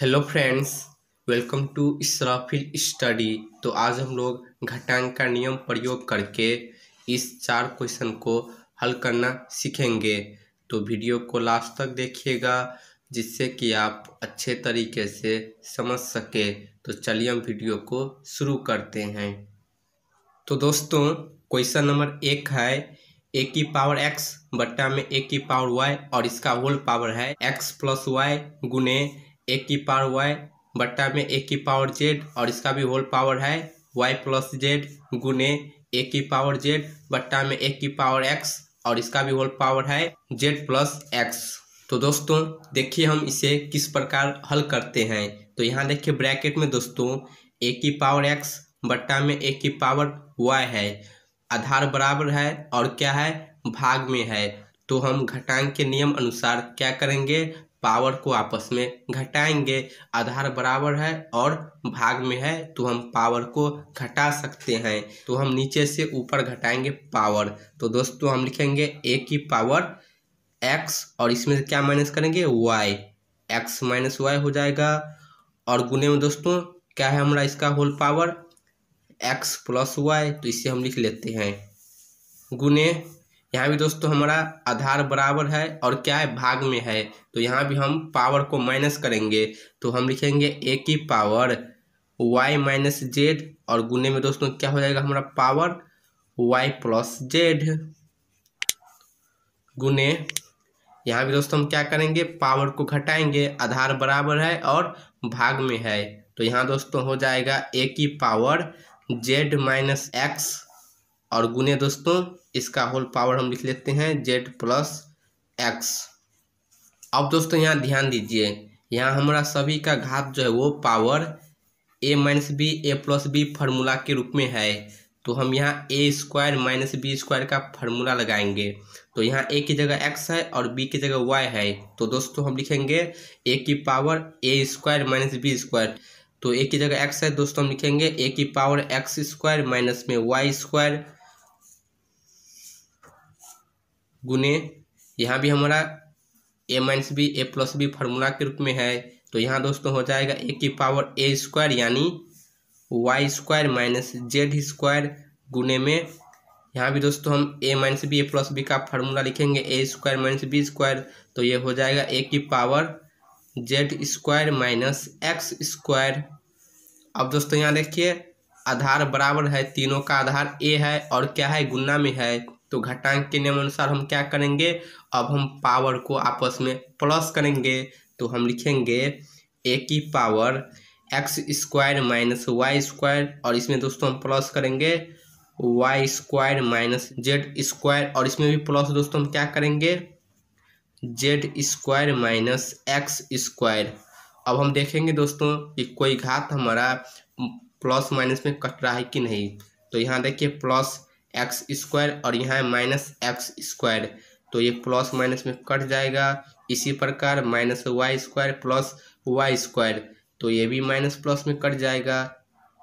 hello friends welcome to Israfil study तो आज हम लोग घटांक का नियम प्रयोग करके इस चार क्वेश्चन को हल करना सीखेंगे तो वीडियो को लास्ट तक देखिएगा जिससे कि आप अच्छे तरीके से समझ सके तो चलिए हम वीडियो को शुरू करते हैं तो दोस्तों क्वेश्चन नंबर एक है ए की पावर एक्स बट्टा में ए की पावर वाई और इसका होल पावर है एक्स प्लस वाई गुने ए की पावर वाई बट्टा में ए की पावर जेड और इसका भी होल पावर है वाई प्लस जेड गुने ए की पावर जेड बट्टा में ए की पावर एक्स और इसका भी होल पावर है जेड प्लस एक्स तो दोस्तों देखिए हम इसे किस प्रकार हल करते हैं तो यहाँ देखिए ब्रैकेट में दोस्तों ए की पावर एक्स बट्टा में ए की पावर वाई है आधार बराबर है और क्या है भाग में है तो हम घटांक के नियम अनुसार क्या करेंगे पावर को आपस में घटाएंगे आधार बराबर है और भाग में है तो हम पावर को घटा सकते हैं तो हम नीचे से ऊपर घटाएंगे पावर तो दोस्तों हम लिखेंगे ए की पावर एक्स और इसमें से क्या माइनस करेंगे वाई एक्स माइनस वाई हो जाएगा और गुने में दोस्तों क्या है हमारा इसका whole power X plus Y तो इसे हम लिख लेते हैं गुने यहाँ भी दोस्तों हमारा आधार बराबर है और क्या है भाग में है तो यहाँ भी हम पावर को माइनस करेंगे तो हम लिखेंगे ए की पावर वाई माइनस जेड और गुने में दोस्तों क्या हो जाएगा हमारा पावर वाई प्लस जेड गुने यहाँ भी दोस्तों हम क्या करेंगे पावर को घटाएंगे आधार बराबर है और भाग में है तो यहाँ दोस्तों हो जाएगा ए की पावर जेड माइनस एक्स और गुने दोस्तों इसका होल पावर हम लिख लेते हैं जेड प्लस एक्स अब दोस्तों यहाँ ध्यान दीजिए यहाँ हमारा सभी का घात जो है वो power A minus B A plus B formula के रूप में है तो हम यहाँ A square minus B square का फार्मूला लगाएंगे तो यहाँ ए की जगह एक्स है और बी की जगह वाई है तो दोस्तों हम लिखेंगे ए की power A square minus B square तो ए की जगह एक्स है दोस्तों हम लिखेंगे ए की पावर एक्स स्क्वायर माइनस में वाई स्क्वायर गुने यहाँ भी हमारा A minus B A plus B formula के रूप में है तो यहाँ दोस्तों हो जाएगा ए की पावर ए स्क्वायर यानी Y square minus Z square गुने में यहाँ भी दोस्तों हम A minus B A plus B का फार्मूला लिखेंगे A square minus B square तो ये हो जाएगा ए की power Z square minus X square अब दोस्तों यहाँ देखिए आधार बराबर है तीनों का आधार ए है और क्या है गुना में है तो घटांक के नियम अनुसार हम क्या करेंगे अब हम पावर को आपस में प्लस करेंगे तो हम लिखेंगे ए की power X square minus Y square और इसमें दोस्तों हम प्लस करेंगे Y square minus Z square और इसमें भी प्लस दोस्तों हम क्या करेंगे Z square minus X square अब हम देखेंगे दोस्तों कि कोई घात हमारा प्लस माइनस में कट रहा है कि नहीं तो यहाँ देखिए प्लस एक्स स्क्वायर और यहाँ है माइनस एक्स स्क्वायर तो ये प्लस माइनस में कट जाएगा इसी प्रकार minus Y square plus Y square तो ये भी माइनस प्लस में कट जाएगा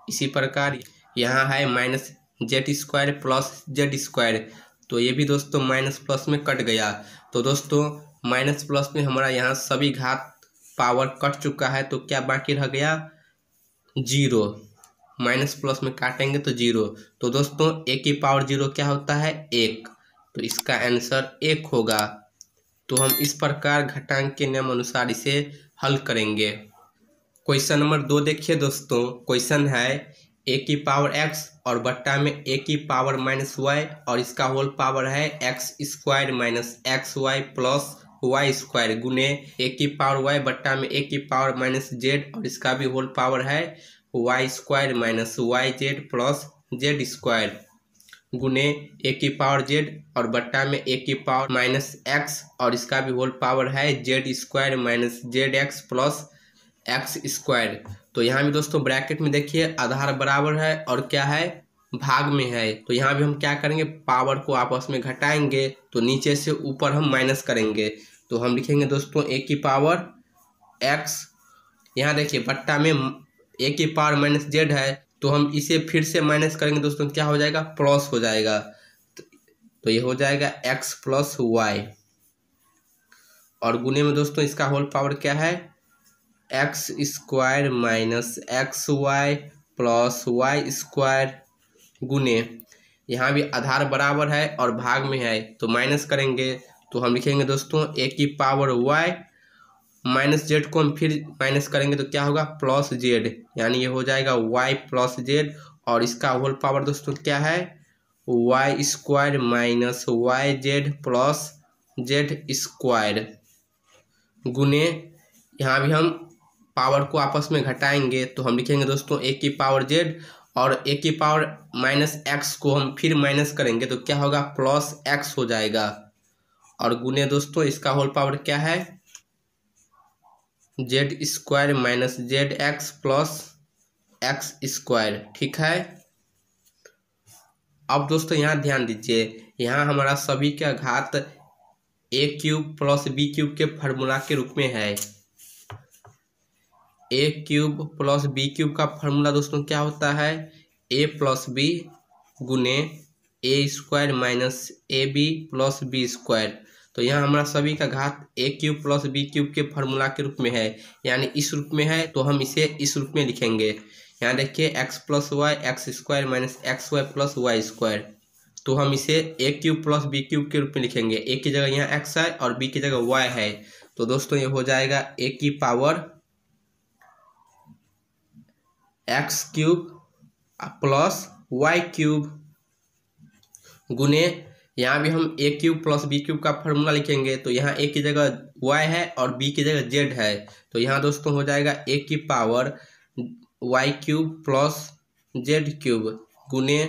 इसी प्रकार यहाँ है minus Z square plus Z square तो ये भी दोस्तों माइनस प्लस में कट गया तो दोस्तों माइनस प्लस में हमारा यहाँ सभी घात पावर कट चुका है तो क्या बाकी रह गया जीरो माइनस प्लस में काटेंगे तो जीरो तो दोस्तों ए की पावर जीरो क्या होता है एक तो इसका आंसर एक होगा तो हम इस प्रकार घटांक के नियम अनुसार इसे हल करेंगे क्वेश्चन नंबर दो देखिए दोस्तों क्वेश्चन है ए की पावर एक्स और बट्टा में ए की पावर माइनस वाई और इसका होल पावर है X square minus X Y plus Y square गुने ए की पावर वाई बट्टा में ए की पावर माइनस जेड और इसका भी होल पावर है Y square minus Y Z plus Z square गुने ए की पावर जेड और बट्टा में ए की पावर माइनस एक्स और इसका भी होल पावर है Z square minus Z X plus X square तो यहाँ भी दोस्तों ब्रैकेट में देखिए आधार बराबर है और क्या है भाग में है तो यहाँ भी हम क्या करेंगे पावर को आपस में घटाएंगे तो नीचे से ऊपर हम माइनस करेंगे तो हम लिखेंगे दोस्तों ए की पावर एक्स यहाँ देखिए बट्टा में ए की पावर माइनस जेड है तो हम इसे फिर से माइनस करेंगे दोस्तों तो क्या हो जाएगा प्लस हो जाएगा तो, तो ये हो जाएगा एक्स प्लस वाई और गुने में दोस्तों इसका होल पावर क्या है X square minus X Y plus Y square गुने यहाँ भी आधार बराबर है और भाग में है तो माइनस करेंगे तो हम लिखेंगे दोस्तों ए की पावर वाई माइनस जेड को हम फिर माइनस करेंगे तो क्या होगा प्लस जेड यानी ये हो जाएगा वाई प्लस जेड और इसका होल पावर दोस्तों क्या है Y square minus Y Z plus Z square गुने यहाँ भी हम पावर को आपस में घटाएंगे तो हम लिखेंगे दोस्तों ए की पावर जेड और ए की पावर माइनस एक्स को हम फिर माइनस करेंगे तो क्या होगा प्लस एक्स हो जाएगा और गुने दोस्तों इसका होल पावर क्या है Z square minus Z X plus X square ठीक है अब दोस्तों यहाँ ध्यान दीजिए यहाँ हमारा सभी का घात A cube plus B cube के फार्मूला के रूप में है A cube plus B cube का फार्मूला दोस्तों क्या होता है ए प्लस बी गुने A square minus A B plus B square तो यहाँ हमारा सभी का घात A cube plus B cube के फॉर्मूला के रूप में है यानी इस रूप में है तो हम इसे इस रूप में लिखेंगे यहाँ देखिए x plus Y X square minus X Y plus Y square तो हम इसे A cube plus B cube के रूप में लिखेंगे ए की जगह यहाँ एक्स है और बी की जगह वाई है तो दोस्तों ये हो जाएगा ए की power X cube plus Y cube गुने यहाँ भी हम A cube plus B cube का फॉर्मूला लिखेंगे तो यहाँ ए की जगह वाई है और बी की जगह जेड है तो यहाँ दोस्तों हो जाएगा ए की power Y cube plus Z cube गुने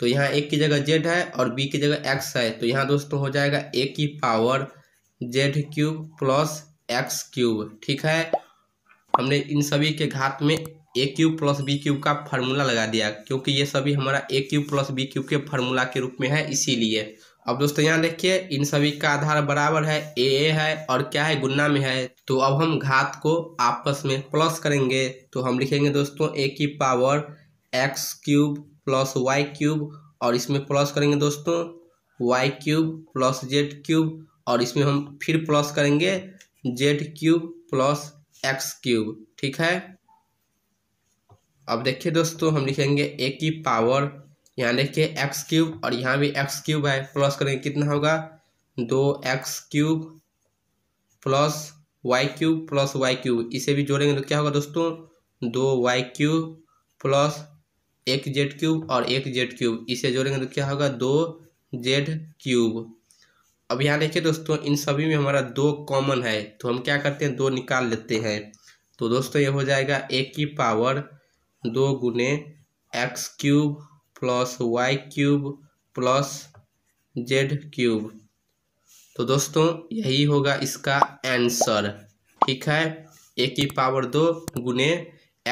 तो यहाँ एक की जगह जेड है और बी की जगह एक्स है तो यहाँ दोस्तों हो जाएगा ए की power Z cube plus X cube ठीक है हमने इन सभी के घात में A cube plus B cube का फार्मूला लगा दिया क्योंकि ये सभी हमारा A cube plus B cube के फार्मूला के रूप में है इसीलिए अब दोस्तों यहाँ देखिए इन सभी का आधार बराबर है ए ए है और क्या है गुन्ना में है तो अब हम घात को आपस में प्लस करेंगे तो हम लिखेंगे दोस्तों ए की power X cube plus Y cube और इसमें प्लस करेंगे दोस्तों Y cube plus Z cube और इसमें हम फिर प्लस करेंगे Z cube plus X cube ठीक है अब देखिए दोस्तों हम लिखेंगे ए की पावर यहाँ देखिए एक्स क्यूब और यहाँ भी एक्स क्यूब है प्लस करेंगे कितना होगा दो X cube plus Y cube plus Y cube इसे भी जोड़ेंगे तो क्या होगा दोस्तों दो वाई क्यूब प्लस एक जेड क्यूब और एक जेड क्यूब इसे जोड़ेंगे तो क्या होगा दो जेड क्यूब अब यहाँ देखिए दोस्तों इन सभी में हमारा दो कॉमन है तो हम क्या करते हैं दो निकाल लेते हैं तो दोस्तों ये हो जाएगा ए की पावर दो गुने X cube plus Y cube plus Z cube तो दोस्तों यही होगा इसका आंसर ठीक है ए की पावर दो गुने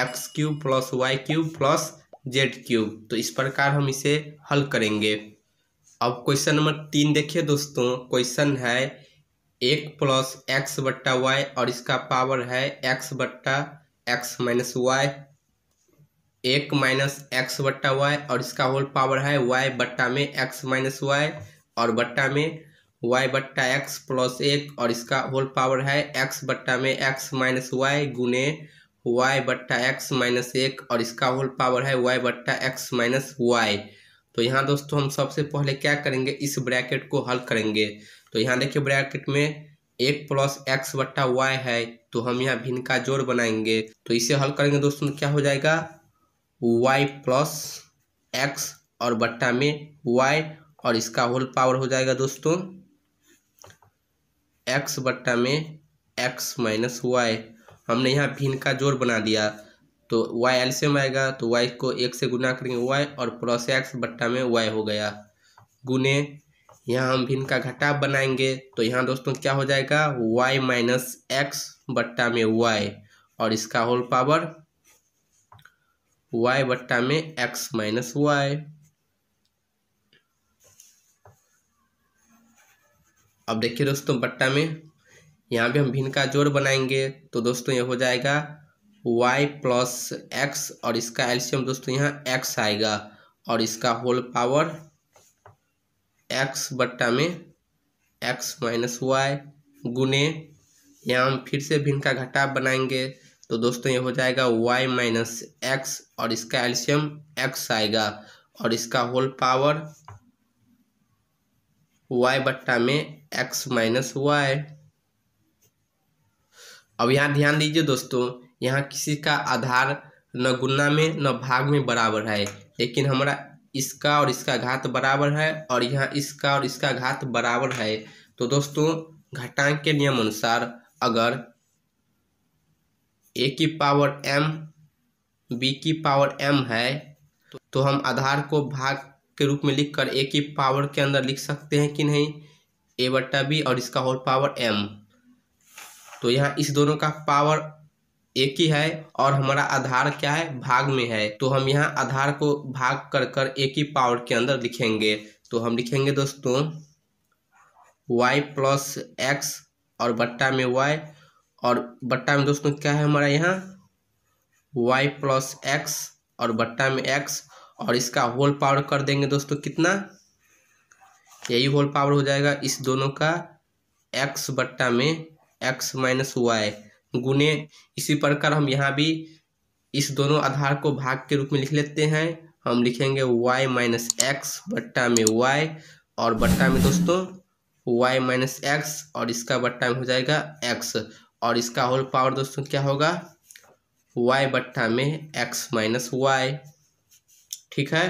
X cube plus Y cube plus Z cube तो इस प्रकार हम इसे हल करेंगे अब क्वेश्चन नंबर तीन देखिए दोस्तों क्वेश्चन है एक प्लस एक्स बट्टा वाई और इसका पावर है एक्स बट्टा एक्स माइनस वाई एक माइनस एक्स बट्टा वाई और इसका होल पावर है वाई बट्टा में एक्स माइनस वाई और बट्टा में वाई बट्टा एक्स प्लस एक और इसका होल पावर है एक्स बट्टा में एक्स माइनस वाई गुने वाई बट्टा एक्स माइनस एक और इसका होल पावर है वाई बट्टा एक्स माइनस वाई तो यहाँ दोस्तों हम सबसे पहले क्या करेंगे इस ब्रैकेट को हल करेंगे तो यहाँ देखिए ब्रैकेट में एक प्लस एक्स बट्टा वाई है तो हम यहाँ भिन्न का जोड़ बनाएंगे तो इसे हल करेंगे दोस्तों तो क्या हो जाएगा वाई प्लस एक्स और बट्टा में वाई और इसका होल पावर हो जाएगा दोस्तों एक्स बट्टा में एक्स माइनस वाई हमने यहाँ भिन्न का जोड़ बना दिया तो वाई एल्सियम आएगा तो वाई को एक से गुना करेंगे वाई और प्लस एक्स बट्टा में वाई हो गया गुने यहाँ हम भिन्न का घटाव बनाएंगे तो यहाँ दोस्तों क्या हो जाएगा वाई माइनस एक्स बट्टा में वाई और इसका होल पावर वाई बट्टा में एक्स माइनस वाई अब देखिए दोस्तों बट्टा में यहाँ पे हम भिन्न का जोड़ बनाएंगे तो दोस्तों ये हो जाएगा y प्लस एक्स और इसका एल्शियम दोस्तों यहाँ x आएगा और इसका होल पावर x बट्टा में x माइनस वाई गुने यहाँ हम फिर से भिन्न का घटाव बनाएंगे तो दोस्तों ये हो जाएगा y माइनस एक्स और इसका एल्शियम x आएगा और इसका होल पावर y बट्टा में x माइनस वाई अब यहाँ ध्यान दीजिए दोस्तों यहाँ किसी का आधार न गुना में न भाग में बराबर है लेकिन हमारा इसका और इसका घात बराबर है और यहाँ इसका और इसका घात बराबर है तो दोस्तों घटांक के नियम अनुसार अगर ए की पावर एम बी की पावर एम है तो हम आधार को भाग के रूप में लिखकर ए की पावर के अंदर लिख सकते हैं कि नहीं ए बट्टा बी और इसका होल पावर एम तो यहाँ इस दोनों का पावर एक ही है और हमारा आधार क्या है भाग में है तो हम यहाँ आधार को भाग कर कर एक ही पावर के अंदर लिखेंगे तो हम लिखेंगे दोस्तों y प्लस एक्स और बट्टा में y और बट्टा में दोस्तों क्या है हमारा यहाँ वाई प्लस एक्स और बट्टा में एक्स और इसका होल पावर कर देंगे दोस्तों कितना यही होल पावर हो जाएगा इस दोनों का एक्स बट्टा में एक्स माइनस वाई गुने इसी प्रकार हम यहाँ भी इस दोनों आधार को भाग के रूप में लिख लेते हैं हम लिखेंगे y माइनस एक्स बट्टा में y और बट्टा में दोस्तों y माइनस एक्स और इसका बट्टा में हो जाएगा x और इसका होल पावर दोस्तों क्या होगा वाई बट्टा में एक्स माइनस वाई ठीक है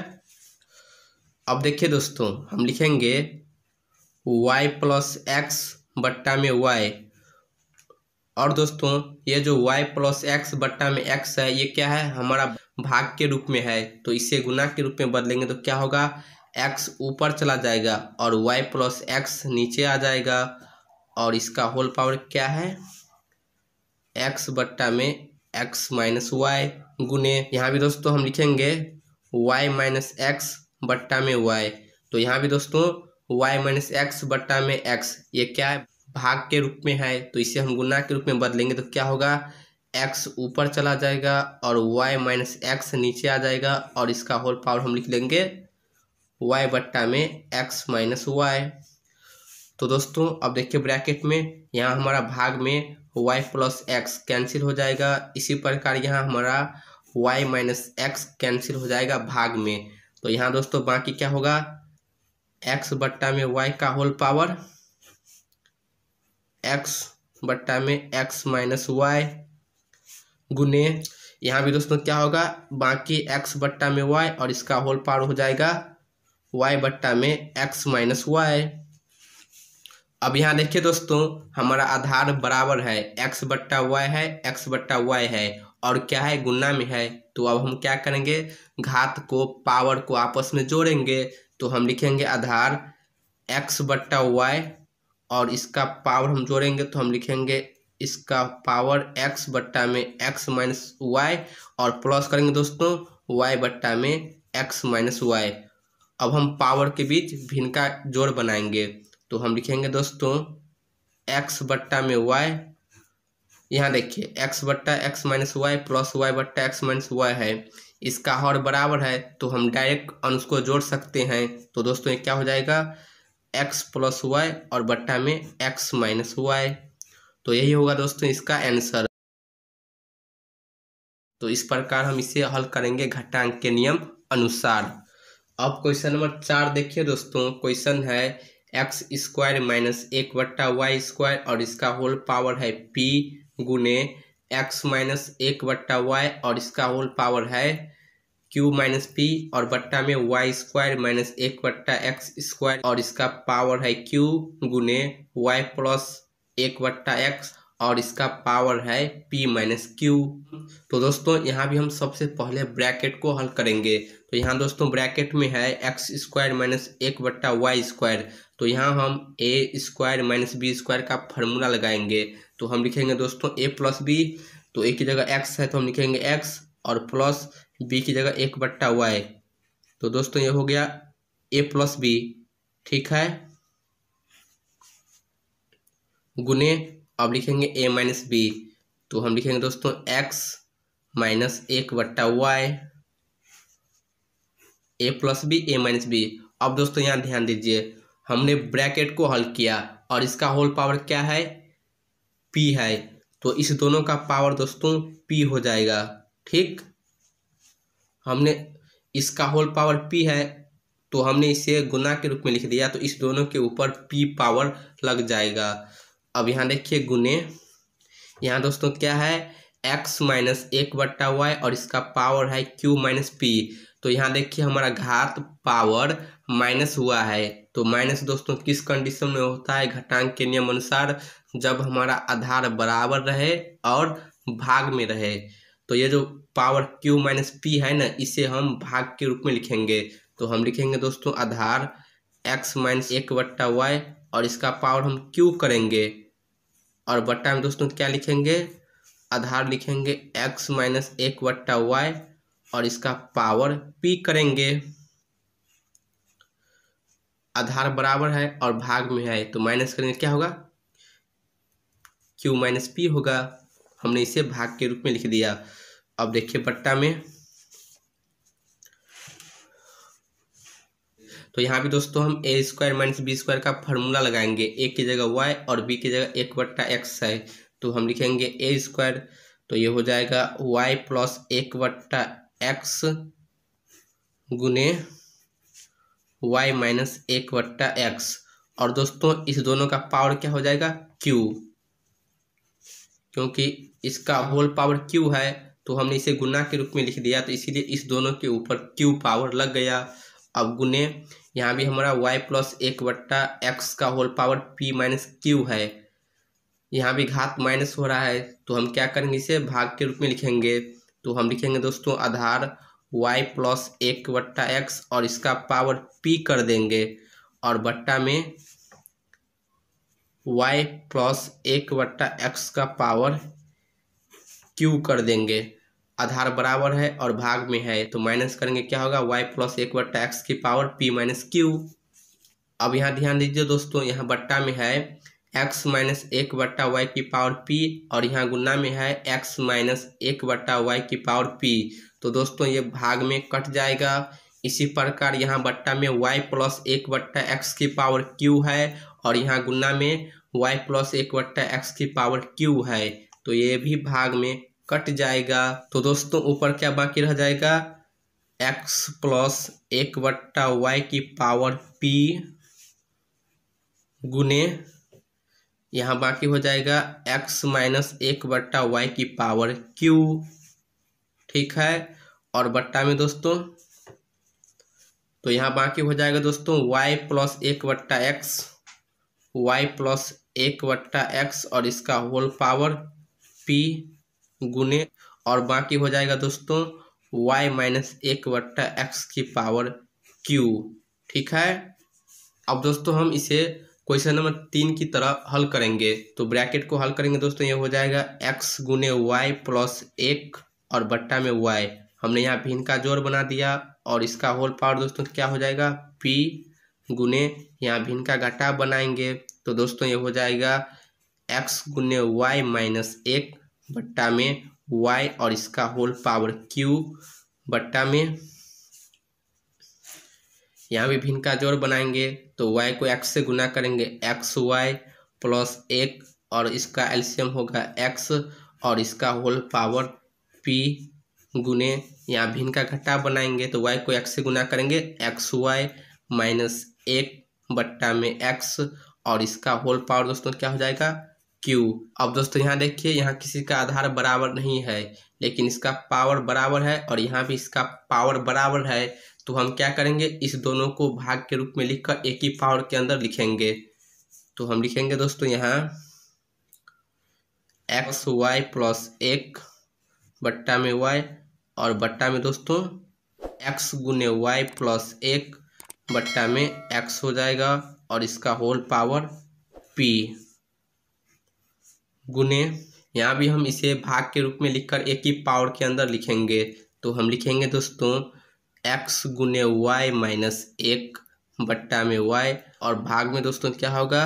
अब देखिए दोस्तों हम लिखेंगे वाई प्लस एक्स बट्टा में वाई और दोस्तों ये जो y प्लस एक्स बट्टा में x है ये क्या है हमारा भाग के रूप में है तो इसे गुना के रूप में बदलेंगे तो क्या होगा x ऊपर चला जाएगा और y प्लस एक्स नीचे आ जाएगा और इसका होल पावर क्या है एक्स बट्टा में एक्स माइनस वाई गुने यहाँ भी दोस्तों हम लिखेंगे वाई माइनस एक्स बट्टा में वाई तो यहाँ भी दोस्तों वाई माइनस एक्स बट्टा में एक्स ये क्या है भाग के रूप में है तो इसे हम गुना के रूप में बदलेंगे तो क्या होगा एक्स ऊपर चला जाएगा और वाई माइनस एक्स नीचे आ जाएगा और इसका होल पावर हम लिख लेंगे वाई बट्टा में एक्स माइनस वाई तो दोस्तों अब देखिए ब्रैकेट में यहाँ हमारा भाग में वाई प्लस एक्स कैंसिल हो जाएगा इसी प्रकार यहाँ हमारा वाई माइनस एक्स कैंसिल हो जाएगा भाग में तो यहाँ दोस्तों बाकी क्या होगा एक्स बट्टा में वाई का होल पावर एक्स बट्टा में एक्स माइनस वाई गुने यहाँ भी दोस्तों क्या होगा बाकी एक्स बट्टा में वाई और इसका होल पावर हो जाएगा वाई बट्टा में एक्स माइनस वाई अब यहाँ देखिए दोस्तों हमारा आधार बराबर है एक्स बट्टा वाई है एक्स बट्टा वाई है और क्या है गुना में है तो अब हम क्या करेंगे घात को पावर को आपस में जोड़ेंगे तो हम लिखेंगे आधार एक्स बट्टा वाई और इसका पावर हम जोड़ेंगे तो हम लिखेंगे इसका पावर एक्स बट्टा में एक्स माइनस वाई और प्लस करेंगे दोस्तों वाई बट्टा में एक्स माइनस वाई अब हम पावर के बीच भिन्न का जोड़ बनाएंगे तो हम लिखेंगे दोस्तों एक्स बट्टा में वाई यहाँ देखिए एक्स बट्टा X minus Y plus Y बट्टा एक्स माइनस वाई है इसका हर बराबर है तो हम डायरेक्ट अंश को जोड़ सकते हैं तो दोस्तों ये क्या हो जाएगा एक्स प्लस वाई और बट्टा में एक्स माइनस वाई तो यही होगा दोस्तों इसका आंसर तो इस प्रकार हम इसे हल करेंगे घटांक के नियम अनुसार अब क्वेश्चन नंबर चार देखिए दोस्तों क्वेश्चन है एक्स स्क्वायर माइनस एक बट्टा वाई स्क्वायर और इसका होल पावर है पी गुने एक्स माइनस एक बट्टा वाई और इसका होल पावर है क्यू माइनस पी और बट्टा में वाई स्क्वायर माइनस एक बट्टा एक्स स्क्वायर और इसका पावर है क्यू गुने वाई प्लस एक बट्टा एक्स और इसका पावर है p माइनस क्यू तो दोस्तों यहाँ भी हम सबसे पहले ब्रैकेट को हल करेंगे तो यहाँ दोस्तों ब्रैकेट में है एक्स स्क्वायर माइनस एक बट्टा वाई स्क्वायर तो यहाँ हम A square minus B square का फार्मूला लगाएंगे तो हम लिखेंगे दोस्तों ए प्लस बी तो ए की जगह एक्स है तो हम लिखेंगे एक्स और प्लस बी की जगह एक बट्टा वाई तो दोस्तों ये हो गया ए प्लस बी ठीक है गुने अब लिखेंगे ए माइनस बी तो हम लिखेंगे दोस्तों एक्स माइनस एक बट्टा Y A plus B A minus B अब दोस्तों यहाँ ध्यान दीजिए हमने ब्रैकेट को हल किया और इसका होल पावर क्या है पी है तो इस दोनों का पावर दोस्तों पी हो जाएगा ठीक हमने इसका होल पावर पी है तो हमने इसे गुना के रूप में लिख दिया तो इस दोनों के ऊपर पी पावर लग जाएगा अब यहाँ देखिए गुने यहाँ दोस्तों क्या है एक्स माइनस एक बट्टा वाई और इसका पावर है क्यू माइनस पी तो यहाँ देखिए हमारा घात पावर माइनस हुआ है तो माइनस दोस्तों किस कंडीशन में होता है घटांक के नियम अनुसार जब हमारा आधार बराबर रहे और भाग में रहे तो ये जो पावर क्यू माइनस पी है ना इसे हम भाग के रूप में लिखेंगे तो हम लिखेंगे दोस्तों आधार एक्स माइनस एक बट्टा वाई और इसका पावर हम क्यू करेंगे और बट्टा में दोस्तों क्या लिखेंगे आधार लिखेंगे एक्स माइनस एक बट्टा वाई और इसका पावर पी करेंगे आधार बराबर है और भाग में है तो माइनस करेंगे क्या होगा क्यू माइनस पी होगा हमने इसे भाग के रूप में लिख दिया अब देखिए बट्टा में तो यहाँ भी दोस्तों हम A square minus B square का फॉर्मूला लगाएंगे ए की जगह वाई और बी की जगह एक बट्टा एक्स है तो हम लिखेंगे ए स्क्वायर तो ये हो जाएगा वाई प्लस एक बट्टा एक्स गुने वाई माइनस एक वट्टा एक्स और दोस्तों इस दोनों का पावर क्या हो जाएगा क्यू क्योंकि इसका होल पावर क्यू है तो हमने इसे गुना के रूप में लिख दिया तो इसीलिए इस दोनों के ऊपर क्यू पावर लग गया अब गुने यहाँ भी हमारा y प्लस एक बट्टा एक्स का whole power p minus Q है यहाँ भी घात माइनस हो रहा है तो हम क्या करेंगे इसे भाग के रूप में लिखेंगे तो हम लिखेंगे दोस्तों आधार y प्लस एक बट्टा एक्स और इसका पावर p कर देंगे और बट्टा में y प्लस एक बट्टा एक्स का पावर q कर देंगे आधार बराबर है और भाग में है तो माइनस करेंगे क्या होगा y प्लस एक बट्टा एक्स की पावर p माइनस क्यू अब यहाँ ध्यान दीजिए दोस्तों यहाँ बट्टा में है एक्स माइनस एक बट्टा वाई की पावर पी और यहाँ गुना में है एक्स माइनस एक बट्टा वाई की पावर पी तो दोस्तों ये भाग में कट जाएगा इसी प्रकार यहाँ बट्टा में y प्लस एक बट्टा एक्स की पावर q है और यहाँ गुना में y प्लस एक बट्टा एक्स की पावर q है तो ये भी भाग में कट जाएगा तो दोस्तों ऊपर क्या बाकी रह जाएगा x प्लस एक बट्टा वाई की पावर p गुने यहाँ बाकी हो जाएगा x माइनस एक बट्टा वाई की पावर q ठीक है और बट्टा में दोस्तों तो यहाँ बाकी हो जाएगा दोस्तों y प्लस एक बट्टा एक्स वाई प्लस एक बट्टा एक्स और इसका होल पावर p गुने और बाकी हो जाएगा दोस्तों y माइनस एक बट्टा एक्स की पावर q ठीक है अब दोस्तों हम इसे क्वेश्चन नंबर तीन की तरह हल करेंगे तो ब्रैकेट को हल करेंगे दोस्तों ये हो जाएगा एक्स गुने वाई प्लस एक और बट्टा में वाई हमने यहाँ भिन्न का जोड़ बना दिया और इसका होल पावर दोस्तों क्या हो जाएगा पी गुने यहाँ भिन्न का घटा बनाएंगे तो दोस्तों ये हो जाएगा एक्स गुने वाई माइनस एक बट्टा में वाई और इसका होल पावर क्यू बट्टा में यहाँ भी भिन्न का जोड़ बनाएंगे तो वाई को एक्स से गुना करेंगे एक्स वाई प्लस एक और इसका एल्शियम होगा एक्स और इसका होल पावर पी गुने यहाँ भिन्न का घटा बनाएंगे तो वाई को एक्स से गुना करेंगे एक्स वाई माइनस एक बट्टा में एक्स और इसका होल पावर दोस्तों क्या हो जाएगा क्यू अब दोस्तों यहाँ देखिए यहाँ किसी का आधार बराबर नहीं है लेकिन इसका पावर बराबर है और यहाँ भी इसका पावर बराबर है तो हम क्या करेंगे इस दोनों को भाग के रूप में लिखकर एक ही पावर के अंदर लिखेंगे तो हम लिखेंगे दोस्तों यहाँ एक्स वाई प्लस एक बट्टा में वाई और बट्टा में दोस्तों एक्स गुने वाई प्लस एक बट्टा में एक्स हो जाएगा और इसका होल पावर पी गुने यहाँ भी हम इसे भाग के रूप में लिखकर एक ही पावर के अंदर लिखेंगे तो हम लिखेंगे दोस्तों एक्स गुने वाई माइनस एक बट्टा में वाई और भाग में दोस्तों क्या होगा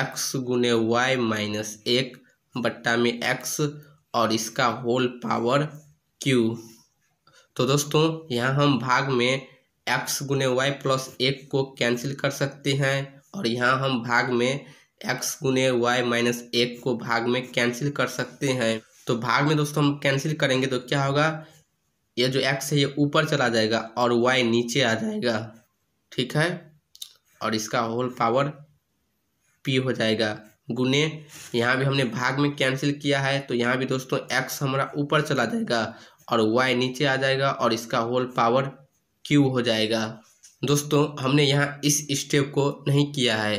एक्स गुने वाई माइनस एक बट्टा में एक्स और इसका होल पावर क्यू तो दोस्तों यहाँ हम भाग में एक्स गुने वाई प्लस एक को कैंसिल कर सकते हैं और यहाँ हम भाग में एक्स गुने वाई माइनस एक को भाग में कैंसिल कर सकते हैं तो भाग में दोस्तों हम कैंसिल करेंगे तो क्या होगा ये जो एक्स है ये ऊपर चला जाएगा और वाई नीचे आ जाएगा ठीक है और इसका होल पावर पी हो जाएगा गुने यहाँ भी हमने भाग में कैंसिल किया है तो यहाँ भी दोस्तों एक्स हमारा ऊपर चला जाएगा और वाई नीचे आ जाएगा और इसका होल पावर क्यू हो जाएगा दोस्तों हमने यहाँ इस स्टेप को नहीं किया है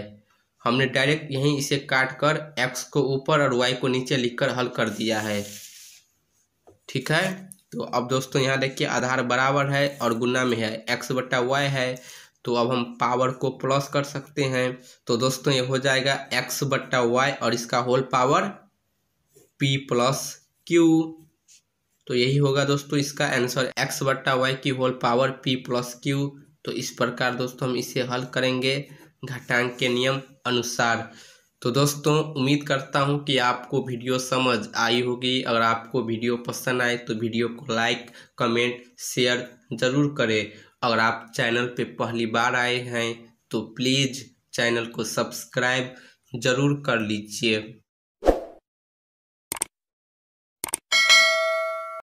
हमने डायरेक्ट यहीं इसे काट कर एक्स को ऊपर और वाई को नीचे लिखकर हल कर दिया है ठीक है तो अब दोस्तों यहाँ देखिए आधार बराबर है और गुना में है एक्स बट्टा वाई है तो अब हम पावर को प्लस कर सकते हैं तो दोस्तों ये हो जाएगा एक्स बट्टा वाई और इसका whole power P plus Q तो यही होगा दोस्तों इसका आंसर एक्स बट्टा वाई की whole power P plus Q तो इस प्रकार दोस्तों हम इसे हल करेंगे घटांक के नियम अनुसार तो दोस्तों उम्मीद करता हूँ कि आपको वीडियो समझ आई होगी अगर आपको वीडियो पसंद आए तो वीडियो को लाइक कमेंट शेयर ज़रूर करें अगर आप चैनल पे पहली बार आए हैं तो प्लीज़ चैनल को सब्सक्राइब ज़रूर कर लीजिए